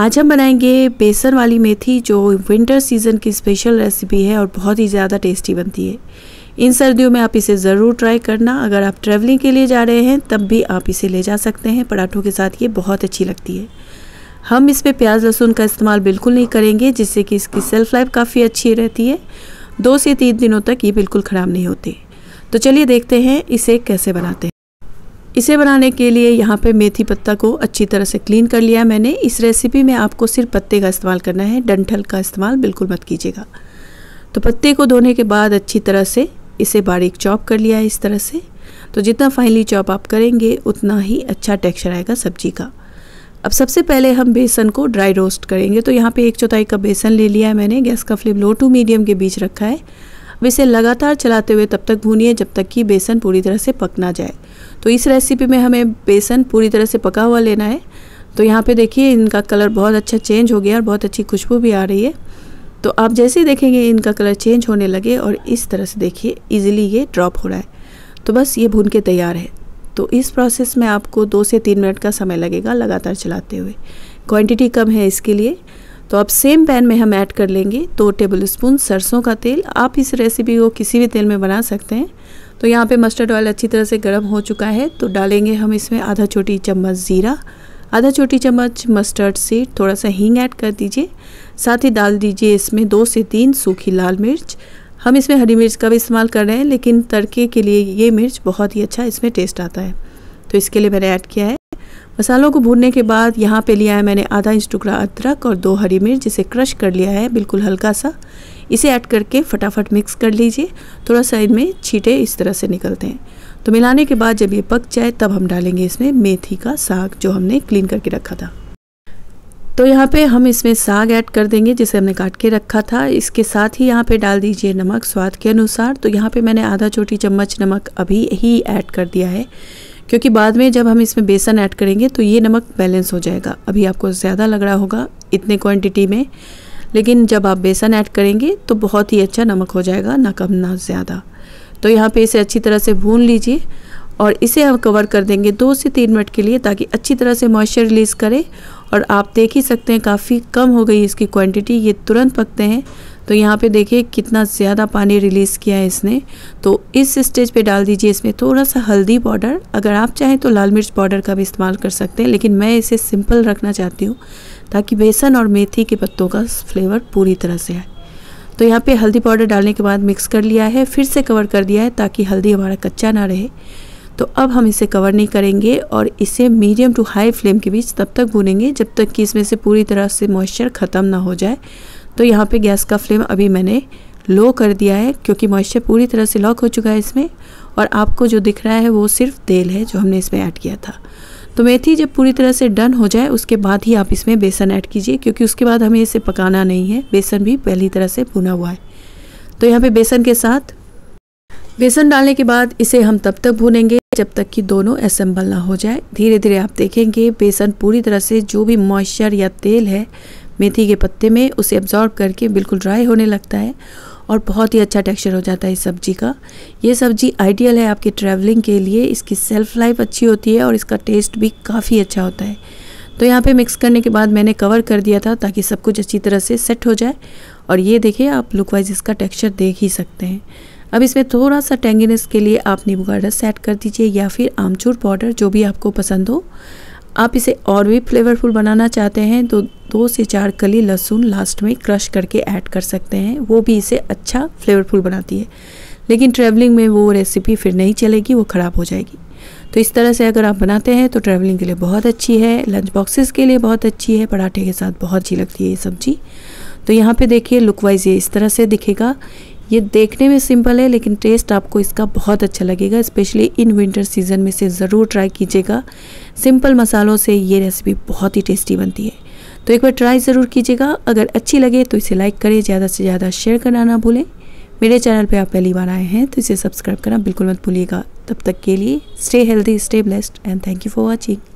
आज हम बनाएंगे बेसन वाली मेथी जो विंटर सीज़न की स्पेशल रेसिपी है और बहुत ही ज़्यादा टेस्टी बनती है इन सर्दियों में आप इसे ज़रूर ट्राई करना अगर आप ट्रैवलिंग के लिए जा रहे हैं तब भी आप इसे ले जा सकते हैं पराठों के साथ ये बहुत अच्छी लगती है हम इस पर प्याज लहसुन का इस्तेमाल बिल्कुल नहीं करेंगे जिससे कि इसकी सेल्फ लाइफ काफ़ी अच्छी रहती है दो से तीन दिनों तक ये बिल्कुल ख़राब नहीं होते तो चलिए देखते हैं इसे कैसे बनाते हैं इसे बनाने के लिए यहाँ पे मेथी पत्ता को अच्छी तरह से क्लीन कर लिया मैंने इस रेसिपी में आपको सिर्फ पत्ते का इस्तेमाल करना है डंठल का इस्तेमाल बिल्कुल मत कीजिएगा तो पत्ते को धोने के बाद अच्छी तरह से इसे बारीक चॉप कर लिया है इस तरह से तो जितना फाइनली चॉप आप करेंगे उतना ही अच्छा टेक्स्चर आएगा सब्जी का अब सबसे पहले हम बेसन को ड्राई रोस्ट करेंगे तो यहाँ पर एक चौथाई कप बेसन ले लिया है मैंने गैस का फ्लेम लो टू मीडियम के बीच रखा है अब इसे लगातार चलाते हुए तब तक भूनिए जब तक कि बेसन पूरी तरह से पक ना जाए तो इस रेसिपी में हमें बेसन पूरी तरह से पका हुआ लेना है तो यहाँ पे देखिए इनका कलर बहुत अच्छा चेंज हो गया और बहुत अच्छी खुशबू भी आ रही है तो आप जैसे ही देखेंगे इनका कलर चेंज होने लगे और इस तरह से देखिए ईजिली ये ड्रॉप हो रहा है तो बस ये भून के तैयार है तो इस प्रोसेस में आपको दो से तीन मिनट का समय लगेगा लगातार चलाते हुए क्वांटिटी कम है इसके लिए तो अब सेम पैन में हम ऐड कर लेंगे दो टेबल स्पून सरसों का तेल आप इस रेसिपी को किसी भी तेल में बना सकते हैं तो यहाँ पे मस्टर्ड ऑयल अच्छी तरह से गर्म हो चुका है तो डालेंगे हम इसमें आधा छोटी चम्मच ज़ीरा आधा छोटी चम्मच मस्टर्ड सीड थोड़ा सा हींग ऐड कर दीजिए साथ ही डाल दीजिए इसमें दो से तीन सूखी लाल मिर्च हम इसमें हरी मिर्च का भी इस्तेमाल कर रहे हैं लेकिन तड़के के लिए ये मिर्च बहुत ही अच्छा इसमें टेस्ट आता है तो इसके लिए मैंने ऐड किया है मसालों को भूनने के बाद यहाँ पे लिया है मैंने आधा इंच टुकड़ा अदरक और दो हरी मिर्च जिसे क्रश कर लिया है बिल्कुल हल्का सा इसे ऐड करके फटाफट मिक्स कर लीजिए थोड़ा सा इनमें छीटे इस तरह से निकलते हैं तो मिलाने के बाद जब ये पक जाए तब हम डालेंगे इसमें मेथी का साग जो हमने क्लीन करके रखा था तो यहाँ पे हम इसमें साग ऐड कर देंगे जिसे हमने काट के रखा था इसके साथ ही यहाँ पे डाल दीजिए नमक स्वाद के अनुसार तो यहाँ पे मैंने आधा छोटी चम्मच नमक अभी ही ऐड कर दिया है क्योंकि बाद में जब हम इसमें बेसन ऐड करेंगे तो ये नमक बैलेंस हो जाएगा अभी आपको ज़्यादा लग रहा होगा इतने क्वांटिटी में लेकिन जब आप बेसन ऐड करेंगे तो बहुत ही अच्छा नमक हो जाएगा ना कम ना ज़्यादा तो यहाँ पे इसे अच्छी तरह से भून लीजिए और इसे हम कवर कर देंगे दो से तीन मिनट के लिए ताकि अच्छी तरह से मॉइस्चर रिलीज़ करें और आप देख ही सकते हैं काफ़ी कम हो गई इसकी क्वान्टिटी ये तुरंत पकते हैं तो यहाँ पे देखिए कितना ज़्यादा पानी रिलीज़ किया है इसने तो इस स्टेज पे डाल दीजिए इसमें थोड़ा सा हल्दी पाउडर अगर आप चाहें तो लाल मिर्च पाउडर का भी इस्तेमाल कर सकते हैं लेकिन मैं इसे सिंपल रखना चाहती हूँ ताकि बेसन और मेथी के पत्तों का फ्लेवर पूरी तरह से आए तो यहाँ पर हल्दी पाउडर डालने के बाद मिक्स कर लिया है फिर से कवर कर दिया है ताकि हल्दी हमारा कच्चा ना रहे तो अब हम इसे कवर नहीं करेंगे और इसे मीडियम टू हाई फ्लेम के बीच तब तक भूनेंगे जब तक कि इसमें से पूरी तरह से मॉइस्चर ख़त्म ना हो जाए तो यहाँ पे गैस का फ्लेम अभी मैंने लो कर दिया है क्योंकि मॉइस्चर पूरी तरह से लॉक हो चुका है इसमें और आपको जो दिख रहा है वो सिर्फ तेल है जो हमने इसमें ऐड किया था तो मेथी जब पूरी तरह से डन हो जाए उसके बाद ही आप इसमें बेसन ऐड कीजिए क्योंकि उसके बाद हमें इसे पकाना नहीं है बेसन भी पहली तरह से भुना हुआ है तो यहाँ पे बेसन के साथ बेसन डालने के बाद इसे हम तब तक भूनेंगे जब तक कि दोनों असेंबल ना हो जाए धीरे धीरे आप देखेंगे बेसन पूरी तरह से जो भी मॉइस्चर या तेल है मेथी के पत्ते में उसे एब्जॉर्ब करके बिल्कुल ड्राई होने लगता है और बहुत ही अच्छा टेक्सचर हो जाता है इस सब्ज़ी का ये सब्ज़ी आइडियल है आपकी ट्रैवलिंग के लिए इसकी सेल्फ लाइफ अच्छी होती है और इसका टेस्ट भी काफ़ी अच्छा होता है तो यहाँ पे मिक्स करने के बाद मैंने कवर कर दिया था ताकि सब कुछ अच्छी तरह से सेट हो जाए और ये देखिए आप लुक वाइज इसका टेक्सचर देख ही सकते हैं अब इसमें थोड़ा सा टेंगीनेस के लिए आप नींबू का रस ऐड कर दीजिए या फिर आमचूर पाउडर जो भी आपको पसंद हो आप इसे और भी फ्लेवरफुल बनाना चाहते हैं तो दो से चार कली लहसुन लास्ट में क्रश करके ऐड कर सकते हैं वो भी इसे अच्छा फ्लेवरफुल बनाती है लेकिन ट्रैवलिंग में वो रेसिपी फिर नहीं चलेगी वो ख़राब हो जाएगी तो इस तरह से अगर आप बनाते हैं तो ट्रैवलिंग के लिए बहुत अच्छी है लंच बॉक्सेस के लिए बहुत अच्छी है पराठे के साथ बहुत अच्छी लगती है ये सब्जी तो यहाँ पे देखिए लुक वाइज ये इस तरह से दिखेगा ये देखने में सिंपल है लेकिन टेस्ट आपको इसका बहुत अच्छा लगेगा स्पेशली इन विंटर सीजन में से ज़रूर ट्राई कीजिएगा सिंपल मसालों से ये रेसिपी बहुत ही टेस्टी बनती है तो एक बार ट्राई ज़रूर कीजिएगा अगर अच्छी लगे तो इसे लाइक करें ज़्यादा से ज़्यादा शेयर करना ना भूलें मेरे चैनल पे आप पहली बार आए हैं तो इसे सब्सक्राइब करना बिल्कुल मत भूलिएगा तब तक के लिए stay healthy stay blessed and thank you for watching